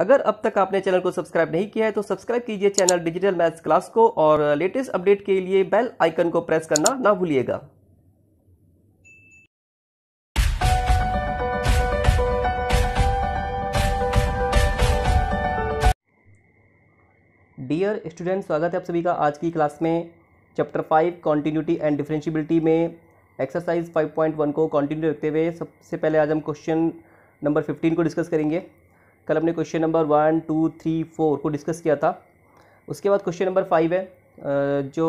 अगर अब तक आपने चैनल को सब्सक्राइब नहीं किया है तो सब्सक्राइब कीजिए चैनल डिजिटल मैथ्स क्लास को और लेटेस्ट अपडेट के लिए बेल आइकन को प्रेस करना ना भूलिएगा डियर स्टूडेंट स्वागत है आप सभी का आज की क्लास में chapter five continuity and differentiability में एक्सरसाइज फाइव पॉइंट वन को कंटिन्यू रखते हुए सबसे पहले आज हम क्वेश्चन नंबर फिफ्टीन को डिस्कस करेंगे कल हमने question number one two three four को डिस्कस किया था उसके बाद क्वेश्चन नंबर फाइव है जो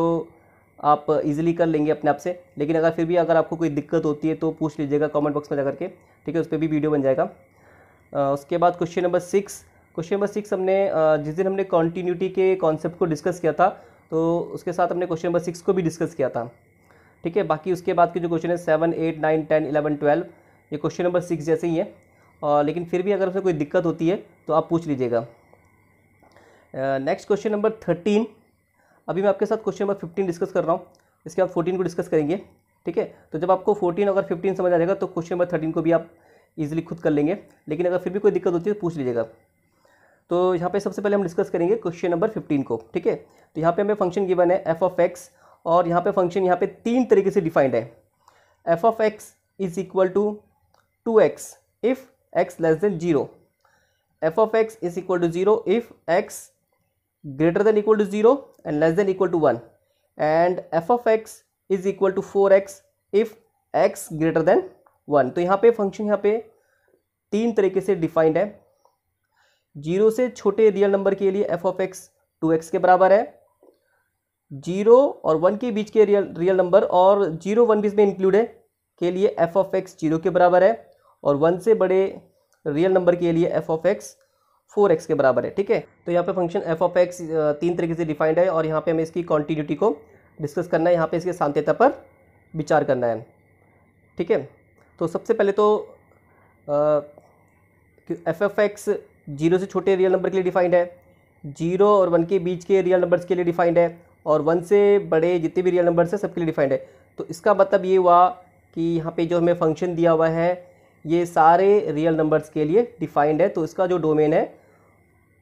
आप इजीली कर लेंगे अपने आप से लेकिन अगर फिर भी अगर आपको कोई दिक्कत होती है तो पूछ लीजिएगा कमेंट बॉक्स में जाकर के ठीक है उस पर भी वीडियो बन जाएगा उसके बाद question number six question number six हमने जिस दिन हमने कॉन्टीन्यूटी के कॉन्सेप्ट को डिस्कस किया था तो उसके साथ हमने क्वेश्चन नंबर सिक्स को भी डिस्कस किया था ठीक है बाकी उसके बाद के जो क्वेश्चन है seven eight nine ten eleven twelve ये क्वेश्चन नंबर सिक्स जैसे ही है और लेकिन फिर भी अगर उसमें कोई दिक्कत होती है तो आप पूछ लीजिएगा नेक्स्ट क्वेश्चन नंबर थर्टीन अभी मैं आपके साथ क्वेश्चन नंबर फिफ्टीन डिस्कस कर रहा हूँ इसके बाद फोर्टीन को डिस्कस करेंगे ठीक है तो जब आपको फोर्टीन अगर फिफ्टीन समझ आ जाएगा तो क्वेश्चन नंबर थर्टीन को भी आप ईजिली खुद कर लेंगे लेकिन अगर फिर भी कोई दिक्कत होती है तो पूछ लीजिएगा तो यहाँ पे सबसे पहले हम डिस्कस करेंगे क्वेश्चन नंबर फिफ्टीन को ठीक है तो यहाँ पे हमें फंक्शन गिवन है एफ ऑफ एक्स और यहाँ पे फंक्शन यहाँ पे तीन तरीके से डिफाइंड है F of x is equal to two x if x less than zero f of x is equal to zero if x greater than equal to 0 and less than equal to 1 and f of x is equal to 4x if x greater than 1 तो यहाँ पे function यहाँ पे तीन तरीके से defined है zero से छोटे रियल नंबर के लिए F of x two x के बराबर है जीरो और वन के बीच के रियल रियल नंबर और जीरो वन बीच में इंक्लूड है के लिए एफ ऑफ एक्स जीरो के बराबर है और वन से बड़े रियल नंबर के लिए F of x four x के बराबर है ठीक है तो यहाँ पे फंक्शन एफ ऑफ एक्स तीन तरीके से डिफाइंड है और यहाँ पे हमें इसकी कॉन्टीन्यूटी को डिस्कस करना है यहाँ पे इसके शांतता पर विचार करना है ठीक है तो सबसे पहले तो एफ एफ एक्स जीरो से छोटे रियल नंबर के लिए डिफाइंड है जीरो और वन के बीच के रियल नंबर्स के लिए डिफाइंड है और वन से बड़े जितने भी रियल नंबर्स हैं सबके लिए डिफाइंड है तो इसका मतलब ये हुआ कि यहाँ पे जो हमें फंक्शन दिया हुआ है ये सारे रियल नंबर्स के लिए डिफाइंड है तो इसका जो डोमेन है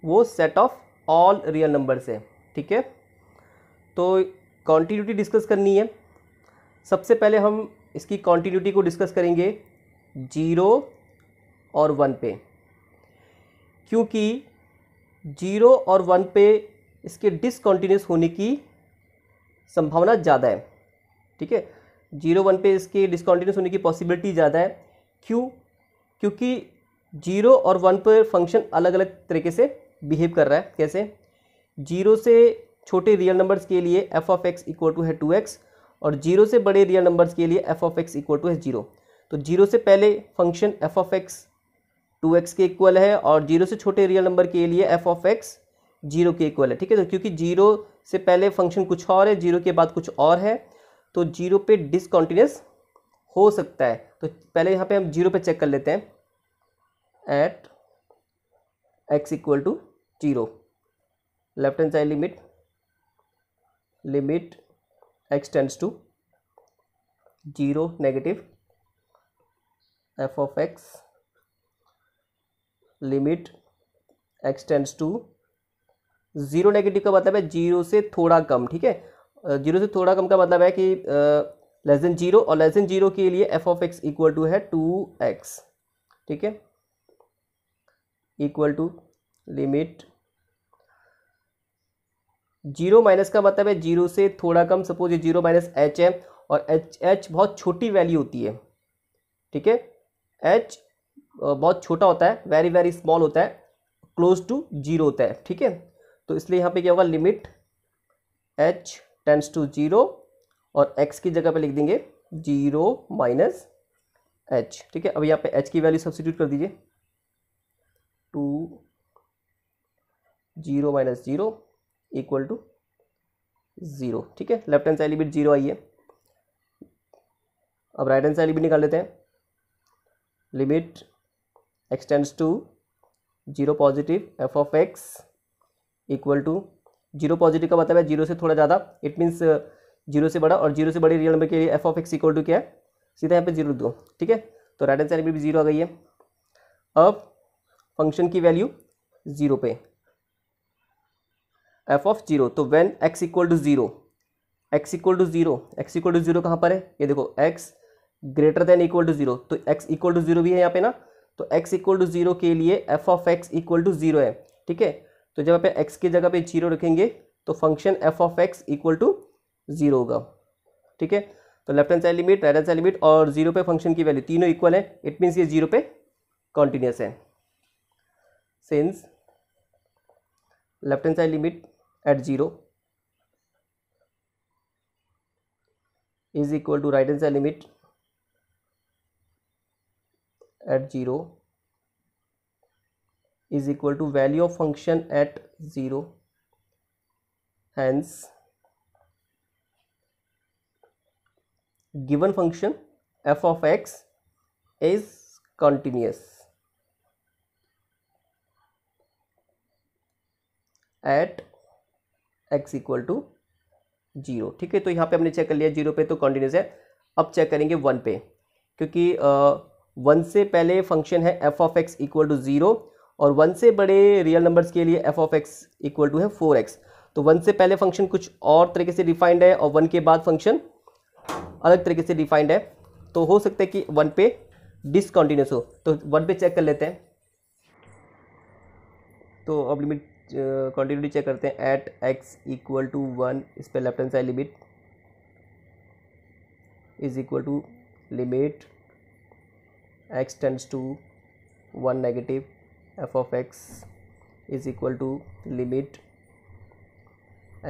वो set of all real numbers है ठीक है तो कॉन्टीन्यूटी डिस्कस करनी है सबसे पहले हम इसकी कॉन्टीन्यूटी को डिस्कस करेंगे जीरो और वन पे क्योंकि जीरो और वन पे इसके डिसकॉन्टीन्यूस होने की संभावना ज़्यादा है ठीक है जीरो वन पे इसके डिसकॉन्टीन्यूस होने की पॉसिबिलिटी ज़्यादा है क्यों क्योंकि जीरो और वन पर फंक्शन अलग अलग तरीके से बिहेव कर रहा है कैसे जीरो से छोटे रियल नंबर्स के लिए F of x equal to है टू एक्स और जीरो से बड़े रियल नंबर्स के लिए F of x equal to है जीरो तो जीरो से पहले function f of x two x के इक्वल है और जीरो से छोटे रियल नंबर के लिए एफ ऑफ एक्स जीरो के इक्वल है ठीक है तो क्योंकि जीरो से पहले फंक्शन कुछ और है जीरो के बाद कुछ और है तो जीरो पे डिसकॉन्टीन्यूस हो सकता है तो पहले यहाँ पे हम जीरो पे चेक कर लेते हैं at x equal to zero left hand side limit limit x tends to zero negative F of x limit x tends to zero negative का मतलब है जीरो से थोड़ा कम ठीक है जीरो से थोड़ा कम का मतलब है कि लेस देन जीरो और लेस देन जीरो के लिए F of x equal to है टू एक्स ठीक है equal to limit zero minus का मतलब है जीरो से थोड़ा कम सपोज ये जीरो माइनस एच है और एच एच बहुत छोटी वैल्यू होती है ठीक है एच बहुत छोटा होता है वेरी वेरी स्मॉल होता है क्लोज टू जीरो होता है ठीक है तो इसलिए यहाँ पे क्या होगा limit h tends to zero और एक्स की जगह पे लिख देंगे जीरो माइनस एच ठीक है अब यहाँ पे एच की वैल्यू सब्सिट्यूट कर दीजिए two zero minus zero equal to zero ठीक है left hand side limit zero आई है अब राइट हैंड साइड भी निकाल लेते हैं limit x tends to zero positive F of x equal to zero positive का मतलब है जीरो से थोड़ा ज़्यादा इट मीन्स जीरो से बड़ा और जीरो से बड़े रियल नंबर के लिए F of x equal to क्या है सीधा यहाँ पे जीरो दो ठीक है तो राइट आंसर भी जीरो आ गई है अब फंक्शन की वैल्यू जीरो पे एफ ऑफ जीरो तो when x equal to zero x equal to zero x equal to zero कहाँ पर है ये देखो x greater than equal to zero तो एक्स इक्वल टू जीरो भी है यहाँ पे ना तो एक्स इक्वल टू जीरो के लिए F of x equal to zero है ठीक है तो जब आप एक्स की जगह पे जीरो रखेंगे तो function f of x equal to zero होगा ठीक है तो left hand side limit right hand side limit और जीरो पे फंक्शन की वैल्यू तीनों इक्वल है इट मीन्स ये जीरो पे कॉन्टिन्यूस है since left hand side limit at zero is equal to right hand side limit at zero is equal to value of function at zero hence given function f of x is continuous at x equal to zero ठीक है तो यहाँ पे हमने check कर लिया zero पे तो कॉन्टीन्यूस है अब चेक करेंगे वन पे क्योंकि वन से पहले फंक्शन है F of x equal to zero और वन से बड़े रियल नंबर्स के लिए F of x equal to है फोर एक्स तो वन से पहले फंक्शन कुछ और तरीके से डिफाइंड है और वन के बाद फंक्शन अलग तरीके से डिफाइंड है तो हो सकता है कि वन पे डिसकॉन्टीन्यूस हो तो वन पे चेक कर लेते हैं तो अब लिमिट कॉन्टीन्यूटी चेक करते हैं at x equal to one इस पर left hand side limit is equal to limit x tends to one negative F of x is equal to limit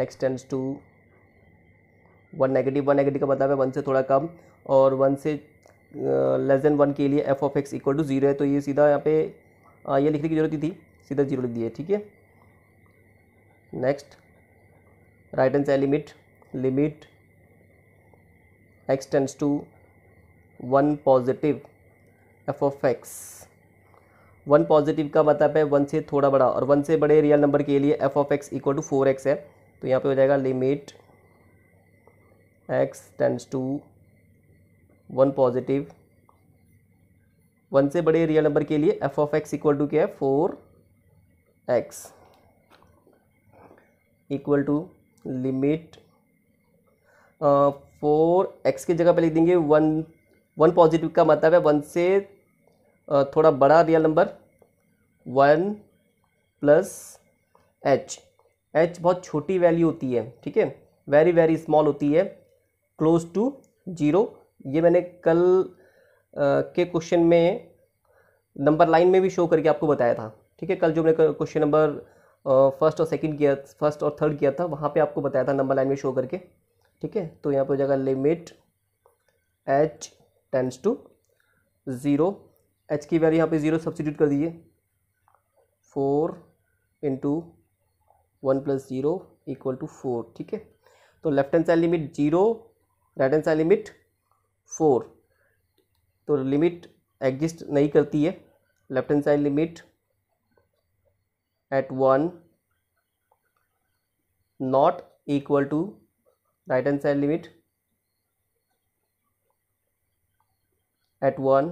x tends to one negative one negative का मतलब है one से थोड़ा कम और one से less than one के लिए F of x equal to zero है तो ये सीधा यहाँ पे ये लिखने की जरूरत ही थी सीधा जीरो लिख दिया ठीक है next right hand side limit limit x tends to one positive F of x one positive का मतलब है वन से थोड़ा बड़ा और वन से बड़े रियल नंबर के लिए F of x equal to four x है तो यहाँ पे हो जाएगा limit x tends to one positive one से बड़े रियल नंबर के लिए F of x equal to क्या है four x equal to limit four x की जगह पे लिख देंगे वन वन पॉजिटिव का मतलब है वन से uh, थोड़ा बड़ा real number one plus h h बहुत छोटी वैल्यू होती है ठीक है वेरी वेरी स्मॉल होती है क्लोज टू जीरो ये मैंने कल आ, के क्वेश्चन में नंबर लाइन में भी शो करके आपको बताया था ठीक है कल जो मैंने क्वेश्चन नंबर फर्स्ट और सेकंड किया फर्स्ट और थर्ड किया था वहाँ पे आपको बताया था नंबर लाइन में शो करके ठीक है तो यहाँ पर हो जाएगा limit h tends to zero h की वैल्यू यहाँ पे ज़ीरो सब्सिट्यूट कर दीजिए four into one plus zero equal to four ठीक है तो left hand side limit zero right answer limit four तो लिमिट एग्जिस्ट नहीं करती है left hand side limit at one not equal to right hand side limit at one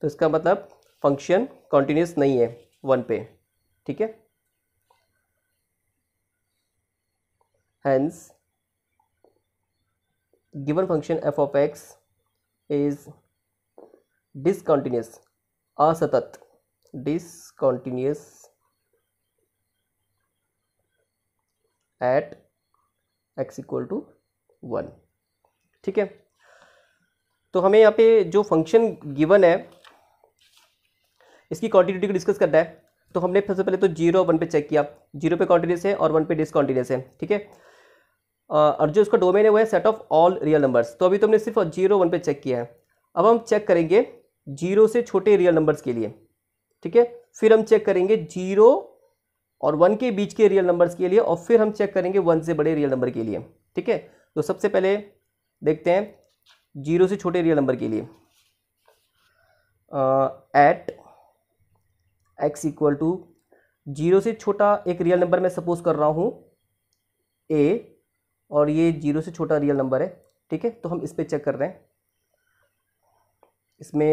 तो इसका मतलब फंक्शन कॉन्टीन्यूस नहीं है वन पे ठीक है hence given function f of x is discontinuous asatat discontinuous at x equal to one ठीक है तो हमें यहाँ पे जो फंक्शन गिवन है इसकी क्वान्टिटी को डिस्कस करना है तो हमने सबसे पहले तो जीरो वन पे चेक किया जीरो पे कॉन्टिन्यूस है और वन पे डिसकॉन्टिन्यूस है ठीक है और जो इसका डोमेन है वो है set of all real numbers तो अभी तो हमने सिर्फ जीरो वन पे चेक किया है अब हम चेक करेंगे जीरो से छोटे रियल नंबर्स के लिए ठीक है फिर हम चेक करेंगे जीरो और वन के बीच के रियल नंबर्स के लिए और फिर हम चेक करेंगे वन से बड़े रियल नंबर के लिए ठीक है तो सबसे पहले देखते हैं जीरो से छोटे रियल नंबर के लिए at x equal to zero से छोटा एक रियल नंबर मैं सपोज कर रहा हूँ ए और ये जीरो से छोटा रियल नंबर है ठीक है तो हम इस पर चेक कर रहे हैं इसमें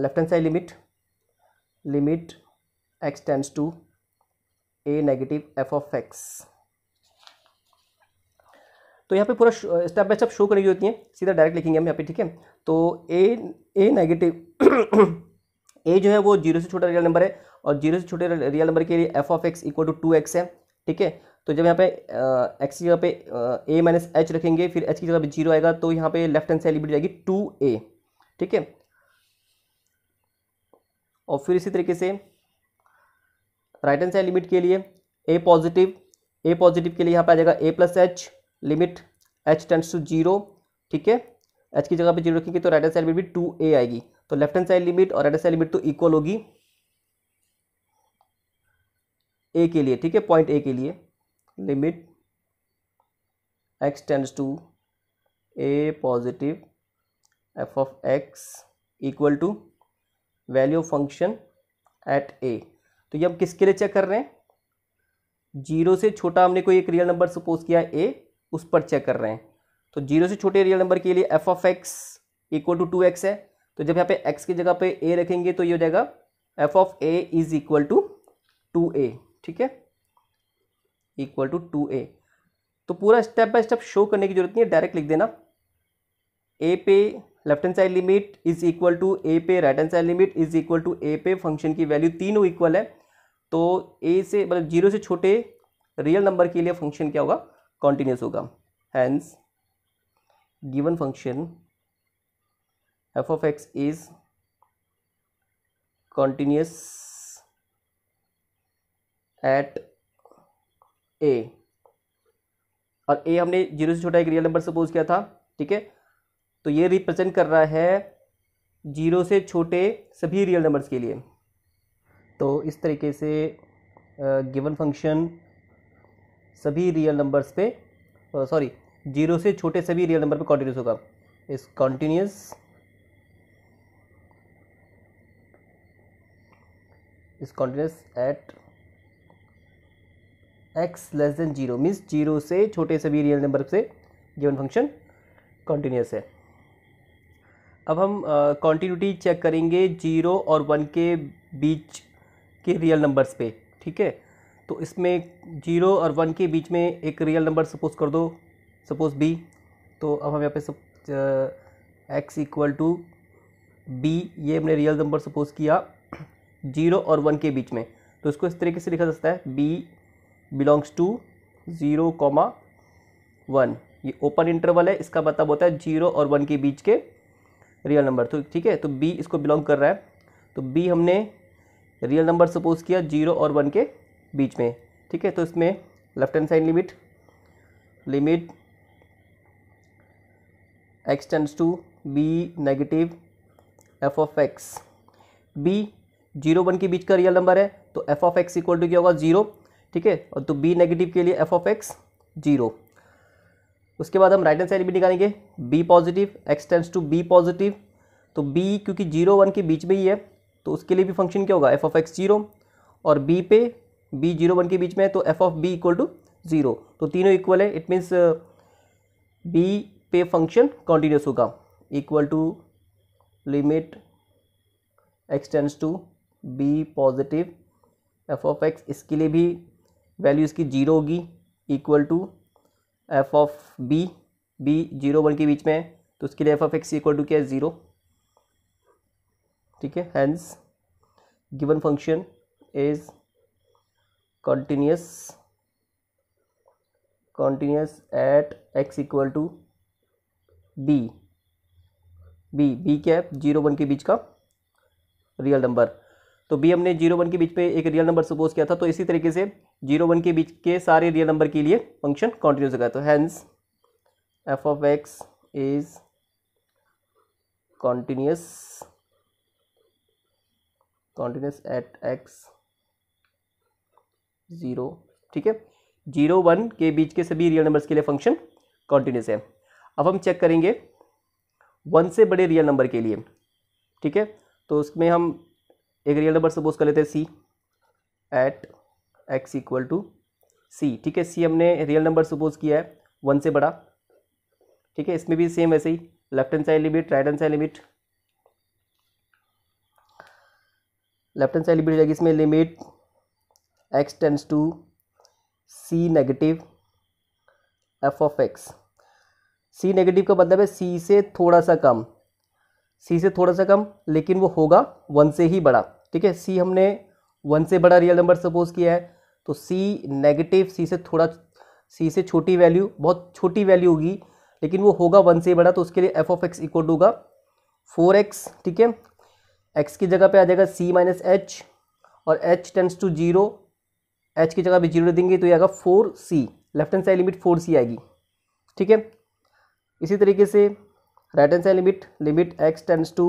left hand side limit limit x tends to a negative F of x तो यहाँ पे पूरा स्टेप बाय स्टेप शो करने की होती है सीधा डायरेक्ट लिखेंगे हम यहाँ पे ठीक है तो ए ए नेगेटिव ए जो है वो जीरो से छोटा रियल नंबर है और जीरो से छोटे रियल नंबर के लिए F of x equal to two x है ठीक है तो जब यहाँ पे एक्स की जगह पे ए माइनस एच रखेंगे फिर एच की जगह पे जीरो आएगा तो यहाँ पे लेफ्ट हैंड साइड लिमिट जाएगी टू ए ठीक है और फिर इसी तरीके से राइट हैंड साइड लिमिट के लिए ए पॉजिटिव ए पॉजिटिव के लिए यहाँ पे आ जाएगा a plus h limit h tends to zero ठीक है एच की जगह पे जीरो रखेंगे तो राइट हैंड साइड लिमिट भी टू ए आएगी तो लेफ्ट हैंड साइड लिमिट और राइट हैंड साइड लिमिट तो इक्वल होगी ए के लिए ठीक है पॉइंट ए के लिए limit x tends to a positive f of x equal to value function at a तो ये हम किसके लिए चेक कर रहे हैं जीरो से छोटा हमने कोई एक रियल नंबर सपोज किया ए उस पर चेक कर रहे हैं तो जीरो से छोटे रियल नंबर के लिए F of x equal to two x है तो जब यहाँ पे एक्स की जगह पे ए रखेंगे तो ये हो जाएगा f of a is equal to two a ठीक है इक्वल टू टू ए तो पूरा स्टेप बाय स्टेप शो करने की जरूरत नहीं है डायरेक्ट लिख देना ए पे left hand side limit is equal to a पे right hand side limit is equal to a पे फंक्शन की वैल्यू तीनों इक्वल है तो ए से मतलब जीरो से छोटे रियल नंबर के लिए फंक्शन क्या होगा कॉन्टिन्यूस होगा hence given function f of x is continuous at a और ए हमने जीरो से छोटा एक रियल नंबर सपोज किया था ठीक है तो ये रिप्रेजेंट कर रहा है जीरो से छोटे सभी रियल नंबर्स के लिए तो इस तरीके से गिवन फंक्शन सभी रियल नंबर्स पे सॉरी जीरो से छोटे सभी रियल नंबर पे कॉन्टीन्यूस होगा is continuous is continuous at x less than zero means zero से छोटे से भी रियल नंबर से गिवन फंक्शन कॉन्टीन्यूस है अब हम कॉन्टीन्यूटी चेक करेंगे जीरो और वन के बीच के रियल नंबर्स पे ठीक है तो इसमें जीरो और वन के बीच में एक रियल नंबर सपोज कर दो सपोज बी तो अब हम यहाँ पे सब एक्स इक्वल टू बी ये हमने रियल नंबर सपोज किया जीरो और वन के बीच में तो इसको इस तरीके से लिखा जा सकता है b belongs to zero comma one ये ओपन इंटरवल है इसका मतलब होता है जीरो और वन के बीच के रियल नंबर तो ठीक है तो बी इसको बिलोंग कर रहा है तो बी हमने रियल नंबर सपोज किया जीरो और वन के बीच में ठीक है तो इसमें left hand side limit limit x tends to b negative F of x b zero one के बीच का रियल नंबर है तो F of x equal to क्या होगा जीरो ठीक है और तो बी नेगेटिव के लिए एफ ऑफ एक्स जीरो उसके बाद हम राइट हैंड साइड भी निकालेंगे B positive X tends to B positive तो बी क्योंकि जीरो वन के बीच में ही है तो उसके लिए भी फंक्शन क्या होगा एफ ऑफ एक्स जीरो और बी पे बी जीरो वन के बीच में है तो F of B equal to zero तो तीनों इक्वल है इट मीन्स बी पे फंक्शन कॉन्टिन्यूस होगा equal to limit X tends to B positive F of X इसके लिए भी वैल्यू इसकी जीरो होगी equal to F of B B zero one के बीच में है तो उसके लिए F of x equal to क्या है ज़ीरो ठीक है hence given function is continuous continuous at x equal to B B B क्या है जीरो वन के बीच का रियल नंबर तो बी हमने जीरो वन के बीच में एक रियल नंबर सपोज किया था तो इसी तरीके से जीरो वन के बीच के सारे रियल नंबर के लिए फंक्शन कॉन्टिन्यूस होगा तो hence F of x is continuous continuous at X zero ठीक है जीरो वन के बीच के सभी रियल नंबर्स के लिए फंक्शन कॉन्टिन्यूस है अब हम चेक करेंगे वन से बड़े रियल नंबर के लिए ठीक है तो उसमें हम एक रियल नंबर सपोज कर लेते हैं C at x equal to C ठीक है सी हमने रियल नंबर सपोज किया है वन से बड़ा ठीक है इसमें भी सेम वैसे ही left hand side limit right hand side limit left hand side limit जाएगी इसमें limit x tends to C negative F of X C negative का मतलब है सी से थोड़ा सा कम सी से थोड़ा सा कम लेकिन वो होगा वन से ही बड़ा ठीक है सी हमने वन से बड़ा रियल नंबर सपोज किया है तो सी नेगेटिव सी से थोड़ा सी से छोटी वैल्यू बहुत छोटी वैल्यू होगी लेकिन वो होगा वन से बड़ा तो उसके लिए F of x equal to होगा फोर एक्स ठीक है एक्स की जगह पे आ जाएगा सी माइनस एच और H tends to zero H की जगह पे जीरो देंगे तो ये आएगा four C left hand side limit four C आएगी ठीक है इसी तरीके से right hand side limit limit x tends to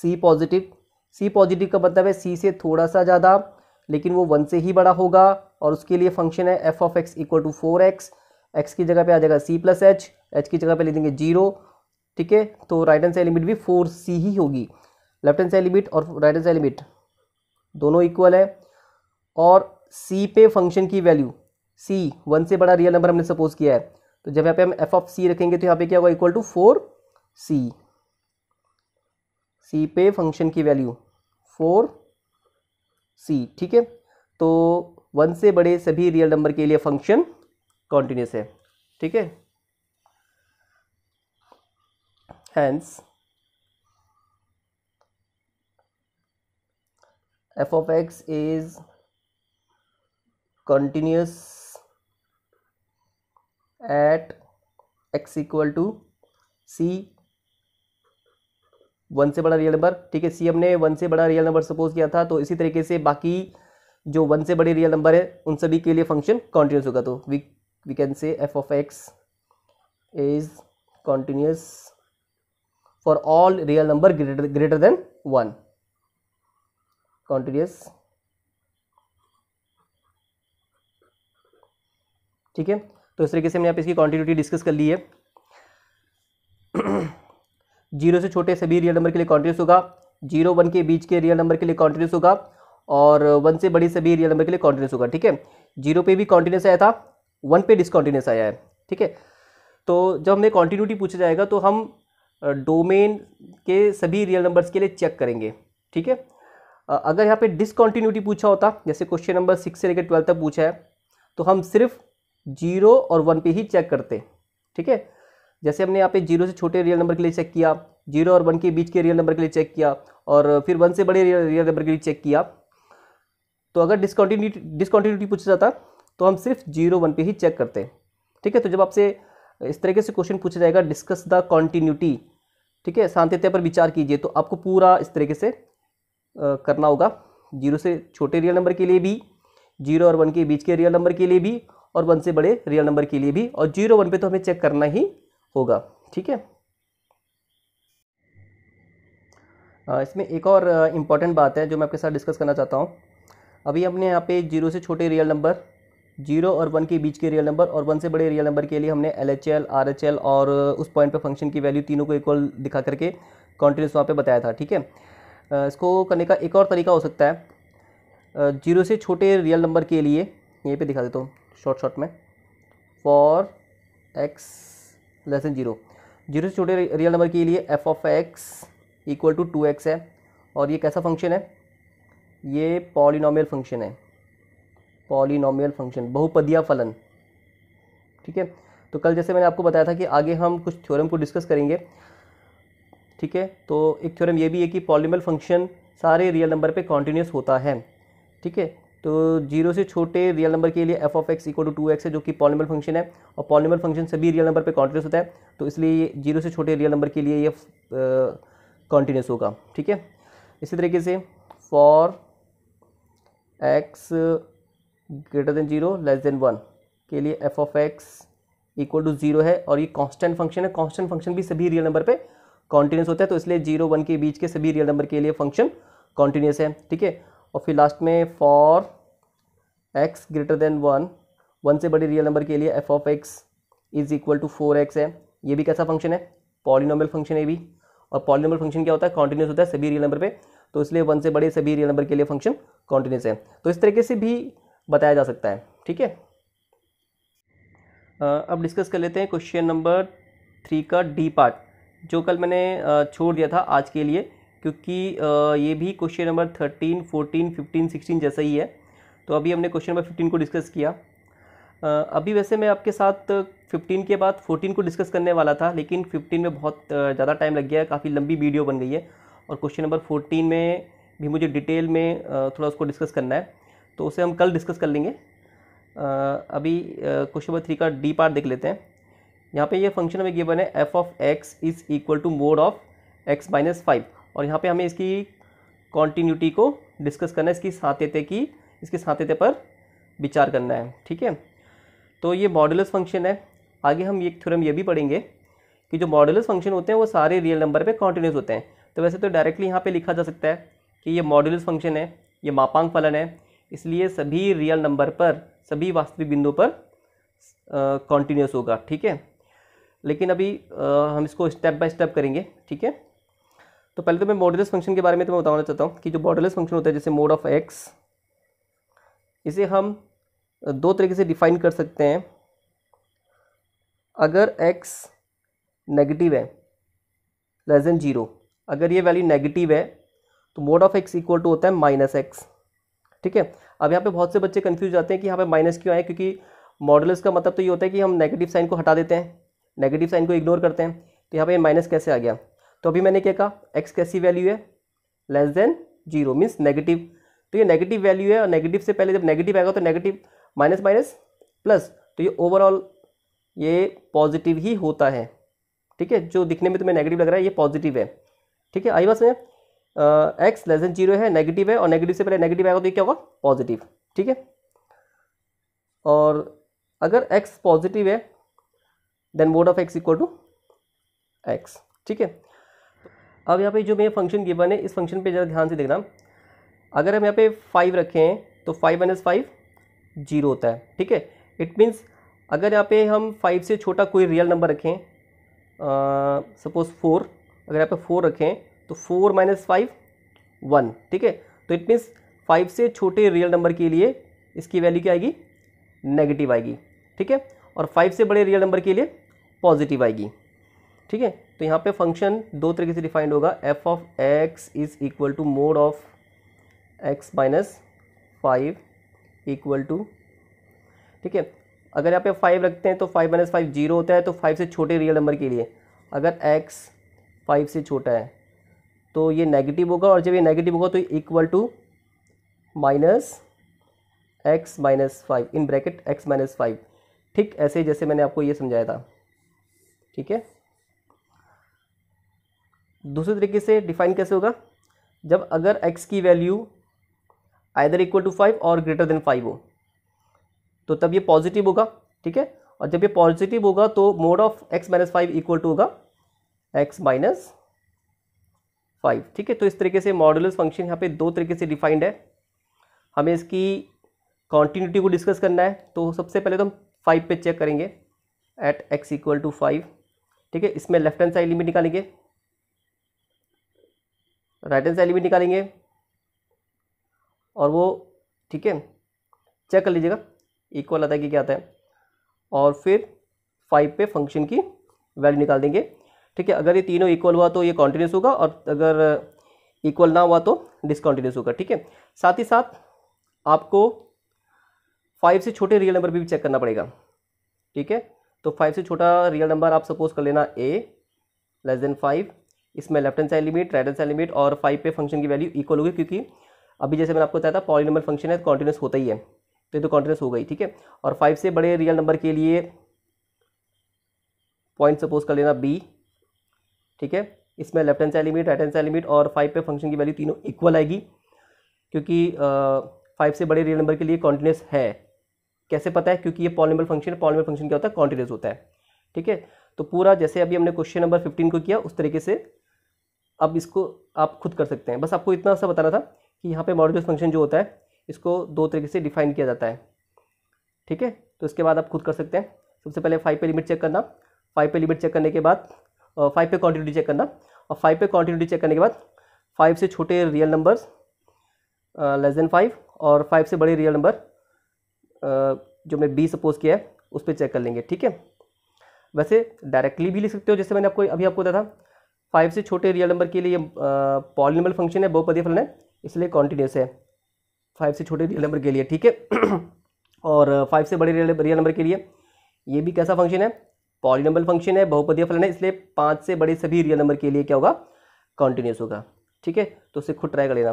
C positive C positive का मतलब है सी से थोड़ा सा ज़्यादा लेकिन वो वन से ही बड़ा होगा और उसके लिए फंक्शन है F of x equal to four X X की जगह पे आ जाएगा सी प्लस एच एच की जगह पे ले देंगे जीरो ठीक है तो राइट हैंड साइड लिमिट भी फोर सी ही होगी लेफ्ट हैंड साइड लिमिट और राइट हैंड साइड लिमिट दोनों इक्वल है और सी पे फंक्शन की वैल्यू सी वन से बड़ा रियल नंबर हमने सपोज किया है तो जब यहाँ पे हम एफ ऑफ सी रखेंगे तो यहाँ पे क्या होगा equal to four C C पे फंक्शन की वैल्यू फोर सी ठीक है तो वन से बड़े सभी रियल नंबर के लिए फंक्शन कॉन्टिन्यूस है ठीक है hence F of x is continuous at x equal to C one से बड़ा रियल नंबर ठीक है सी ने वन से बड़ा रियल नंबर सपोज किया था तो इसी तरीके से बाकी जो वन से बड़े रियल नंबर है उन सभी के लिए फंक्शन कॉन्टिन्यूस होगा तो we we can say F of x is continuous for all real number greater than one continuous ठीक है तो इस तरीके से हमने आप इसकी कॉन्टिन्यूटी डिस्कस कर ली है जीरो से छोटे सभी रियल नंबर के लिए कॉन्टीन्यूस होगा जीरो वन के बीच के रियल नंबर के लिए कॉन्टीन्यूस होगा और वन से बड़ी सभी रियल नंबर के लिए कॉन्टीन्यूस होगा ठीक है जीरो पे भी कॉन्टीन्यूस आया था वन पे डिसकॉन्टीन्यूस आया है ठीक है तो जब हमें कॉन्टीन्यूटी पूछा जाएगा तो हम डोमेन के सभी रियल नंबर्स के लिए चेक करेंगे ठीक है अगर यहाँ पे डिसकॉन्टीन्यूटी पूछा होता जैसे क्वेश्चन नंबर सिक्स से लेकर ट्वेल्थ तक पूछा है तो हम सिर्फ जीरो और वन पे ही चेक करते ठीक है जैसे हमने यहाँ पे जीरो से छोटे रियल नंबर के लिए चेक किया जीरो और वन के बीच के रियल नंबर के लिए चेक किया और फिर वन से बड़े रियल नंबर के लिए चेक किया तो अगर डिसकॉन्टीन्यूटी डिसकॉन्टिन्यूटी पूछा जाता तो हम सिर्फ जीरो वन पे ही चेक करते हैं ठीक है तो जब आपसे इस तरीके से क्वेश्चन पूछा जाएगा डिस्कस द कॉन्टीन्यूटी ठीक है शांतित्य पर विचार कीजिए तो आपको पूरा इस तरीके से करना होगा जीरो से छोटे रियल नंबर के लिए भी जीरो और वन के बीच के रियल नंबर के लिए भी और वन से बड़े रियल नंबर के लिए भी और जीरो वन पे तो हमें चेक करना ही होगा ठीक है इसमें एक और इम्पॉर्टेंट बात है जो मैं आपके साथ डिस्कस करना चाहता हूँ अभी हमने यहाँ पे जीरो से छोटे रियल नंबर जीरो और वन के बीच के रियल नंबर और वन से बड़े रियल नंबर के लिए हमने L H L R H L और उस पॉइंट पर फंक्शन की वैल्यू तीनों को इक्वल दिखा करके कॉन्टिन्यूस वहाँ पे बताया था ठीक है इसको करने का एक और तरीका हो सकता है जीरो से छोटे रियल नंबर के लिए यहीं पे दिखा देता हूँ शॉर्ट शॉर्ट में for x less than zero zero से छोटे रियल नंबर के लिए F of x equal to two x है और ये कैसा फंक्शन है ये पॉलिनॉमियल फंक्शन है पॉलिनॉमियल फंक्शन बहुपदिया फलन ठीक है तो कल जैसे मैंने आपको बताया था कि आगे हम कुछ थ्योरम को डिस्कस करेंगे ठीक है तो एक थ्योरम ये भी है कि पॉलिमल फंक्शन सारे रियल नंबर पे कॉन्टीन्यूस होता है ठीक है तो जीरो से छोटे रियल नंबर के लिए F of x equal to two x है जो कि पॉलिमल फंक्शन है और पॉलिमल फंक्शन सभी रियल नंबर पर कॉन्टीन्यूस होता है तो इसलिए जीरो से छोटे रियल नंबर के लिए ये कॉन्टीन्यूस होगा ठीक है इसी तरीके से for x greater than zero less than one के लिए F of x equal to zero है और ये कॉन्स्टेंट फंक्शन है कॉन्स्टेंट फंक्शन भी सभी रियल नंबर पर कॉन्टीन्यूस होता है तो इसलिए जीरो वन के बीच के सभी रियल नंबर के लिए फंक्शन कॉन्टीन्यूस है ठीक है और फिर लास्ट में for x greater than one one से बड़े रियल नंबर के लिए F of X is equal to four x है ये भी कैसा फंक्शन है पॉलिनोमल फंक्शन है भी और पॉलिनोमल फंक्शन क्या होता है कॉन्टीन्यूस होता है सभी रियल नंबर पे तो इसलिए वन से बड़े सभी रियल नंबर के लिए फंक्शन कॉन्टीन्यूस है तो इस तरीके से भी बताया जा सकता है ठीक है अब डिस्कस कर लेते हैं क्वेश्चन नंबर थ्री का डी पार्ट जो कल मैंने छोड़ दिया था आज के लिए क्योंकि ये भी question number thirteen fourteen fifteen sixteen जैसा ही है तो अभी हमने क्वेश्चन नंबर फिफ्टीन को डिस्कस किया अभी वैसे मैं आपके साथ फिफ्टीन के बाद फोर्टीन को डिस्कस करने वाला था लेकिन फिफ्टीन में बहुत ज़्यादा टाइम लग गया है काफ़ी लंबी वीडियो बन गई है और क्वेश्चन नंबर फोर्टीन में भी मुझे डिटेल में थोड़ा उसको डिस्कस करना है तो उसे हम कल डिस्कस कर लेंगे अभी क्वेश्चन नंबर थ्री का डी पार्ट देख लेते हैं यहाँ पे ये फंक्शन हमें ये बने F of X is equal to mod of X minus five और यहाँ पे हमें इसकी कॉन्टीन्यूटी को डिस्कस करना है इसकी सातेते की इसके सातेते पर विचार करना है ठीक है तो ये मॉडुलस फंक्शन है आगे हम एक थ्योरम ये भी पढ़ेंगे कि जो मॉडुलस फंक्शन होते हैं वो सारे रियल नंबर पे कॉन्टीन्यूस होते हैं तो वैसे तो डायरेक्टली यहाँ पे लिखा जा सकता है कि ये मॉडुलस फंक्शन है ये मापांक फलन है इसलिए सभी रियल नंबर पर सभी वास्तविक बिंदुओं पर कॉन्टीन्यूस होगा ठीक है लेकिन अभी आ, हम इसको स्टेप बाय स्टेप करेंगे ठीक है तो पहले तो मैं मॉडुलस फंक्शन के बारे में तो मैं बताना चाहता हूँ कि जो मॉडुलस फंक्शन होता है जैसे मोड ऑफ एक्स इसे हम दो तरीके से डिफाइन कर सकते हैं अगर एक्स नेगेटिव है लेस देन जीरो अगर ये वैल्यू नेगेटिव है तो mod of x equal to होता है माइनस एक्स ठीक है अब यहाँ पे बहुत से बच्चे कंफ्यूज जाते हैं कि यहाँ पे माइनस क्यों आए क्योंकि मॉडल्स का मतलब तो ये होता है कि हम नेगेटिव साइन को हटा देते हैं नेगेटिव साइन को इग्नोर करते हैं तो यहाँ पे माइनस कैसे आ गया तो अभी मैंने क्या कहा एक्स कैसी वैल्यू है less than zero means negative तो ये नेगेटिव वैल्यू है और नेगेटिव से पहले जब नेगेटिव आएगा तो नेगेटिव माइनस माइनस प्लस तो ये ओवरऑल ये पॉजिटिव ही होता है ठीक है जो दिखने में तुम्हें नेगेटिव लग रहा है ये पॉजिटिव है ठीक है आई बस में एक्स लेस देन जीरो है नेगेटिव है और नेगेटिव से पहले नेगेटिव आएगा तो ये क्या होगा पॉजिटिव ठीक है और अगर एक्स पॉजिटिव है then mod of x equal to x ठीक है अब यहाँ पे जो मेरा फंक्शन गिवन है इस फंक्शन पे ज़रा ध्यान से देखना अगर हम यहाँ पे फाइव रखें तो फाइव माइनस फाइव जीरो होता है ठीक है इट मीन्स अगर यहाँ पे हम फाइव से छोटा कोई रियल नंबर रखें सपोज़ फोर अगर यहाँ पे फोर रखें तो फोर माइनस फाइव वन ठीक है तो इट मीन्स फाइव से छोटे रियल नंबर के लिए इसकी वैल्यू क्या आएगी नेगेटिव आएगी ठीक है और फाइव से बड़े रियल नंबर के लिए पॉजिटिव आएगी ठीक है तो यहाँ पे फंक्शन दो तरीके से डिफाइंड होगा F of x is equal to mod of X minus five equal to ठीक है अगर यहाँ पे फाइव रखते हैं तो फाइव माइनस फाइव जीरो होता है तो फाइव से छोटे रियल नंबर के लिए अगर एक्स फाइव से छोटा है तो ये नेगेटिव होगा और जब ये नेगेटिव होगा तो equal to minus X minus five in bracket X minus five ठीक ऐसे जैसे मैंने आपको ये समझाया था ठीक है दूसरे तरीके से डिफाइन कैसे होगा जब अगर x की value either equal to five और ग्रेटर देन फाइव हो तो तब ये पॉजिटिव होगा ठीक है और जब ये पॉजिटिव होगा तो mod of x minus five equal to होगा x माइनस फाइव ठीक है तो इस तरीके से मॉडुलस फंक्शन यहाँ पे दो तरीके से डिफाइंड है हमें इसकी कॉन्टीन्यूटी को डिस्कस करना है तो सबसे पहले तो हम फाइव पे चेक करेंगे at x equal to five ठीक है इसमें लेफ्ट हैंड साइड लिमिट निकालेंगे राइट हैंड साइड भी निकालेंगे और वो ठीक है चेक कर लीजिएगा इक्वल आता है कि क्या आता है और फिर फाइव पे फंक्शन की वैल्यू निकाल देंगे ठीक है अगर ये तीनों इक्वल हुआ तो ये कॉन्टीन्यूस होगा और अगर इक्वल ना हुआ तो डिसकॉन्टीन्यूस होगा ठीक है साथ ही साथ आपको फाइव से छोटे रियल नंबर भी, भी चेक करना पड़ेगा ठीक है तो फाइव से छोटा रियल नंबर आप सपोज कर लेना ए लेस देन फाइव इसमें left hand side limit right hand side limit और फाइव पे फंक्शन की वैल्यू इक्वल होगी क्योंकि अभी जैसे मैंने आपको बताया था पॉलिनोमियल फंक्शन है तो कॉन्टीन्यूस होता ही है तो ये तो कॉन्टिन्यूस हो गई ठीक है और फाइव से बड़े रियल नंबर के लिए पॉइंट सपोज कर लेना बी ठीक है इसमें left hand side limit right hand side limit और फाइव पे फंक्शन की वैल्यू तीनों इक्वल आएगी क्योंकि फाइव से बड़े रियल नंबर के लिए कॉन्टीन्यूस है कैसे पता है क्योंकि ये पॉलिनोमियल फंक्शन पॉलिनोमियल फंक्शन क्या होता है कॉन्टीन्यूस होता है ठीक है तो पूरा जैसे अभी हमने क्वेश्चन नंबर फिफ्टीन को किया उस तरीके से अब इसको आप खुद कर सकते हैं बस आपको इतना सा बताना था कि यहाँ पे मॉडल फंक्शन जो होता है इसको दो तरीके से डिफाइन किया जाता है ठीक है तो इसके बाद आप खुद कर सकते हैं सबसे पहले फाइव पे लिमिट चेक करना फाइव पे लिमिट चेक करने के बाद फाइव पे क्वान्टिटी चेक करना और फाइव पे क्वान्टिटी चेक करने के बाद फाइव से छोटे real numbers less than five और फाइव से बड़े रियल नंबर जो मैं बी सपोज किया है उस पर चेक कर लेंगे ठीक है वैसे डायरेक्टली भी लिख सकते हो जैसे मैंने आपको अभी आपको बताया था फाइव से छोटे रियल नंबर के लिए पॉलिनमल फंक्शन है बहुपदीय फलन है इसलिए कॉन्टीन्यूस है फाइव से छोटे रियल नंबर के लिए ठीक है और फाइव से बड़े रियल नंबर के लिए ये भी कैसा फंक्शन है पॉलिनमल फंक्शन है बहुपदीय फलन है इसलिए पाँच से बड़े सभी रियल नंबर के लिए क्या होगा कॉन्टीन्यूस होगा ठीक है तो उसे खुद ट्राई कर लेना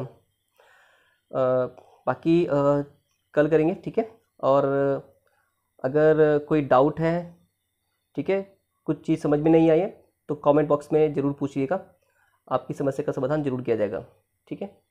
बाकी आ, कल करेंगे ठीक है और अगर कोई डाउट है ठीक है कुछ चीज़ समझ में नहीं आई है तो कमेंट बॉक्स में ज़रूर पूछिएगा आपकी समस्या का समाधान जरूर किया जाएगा ठीक है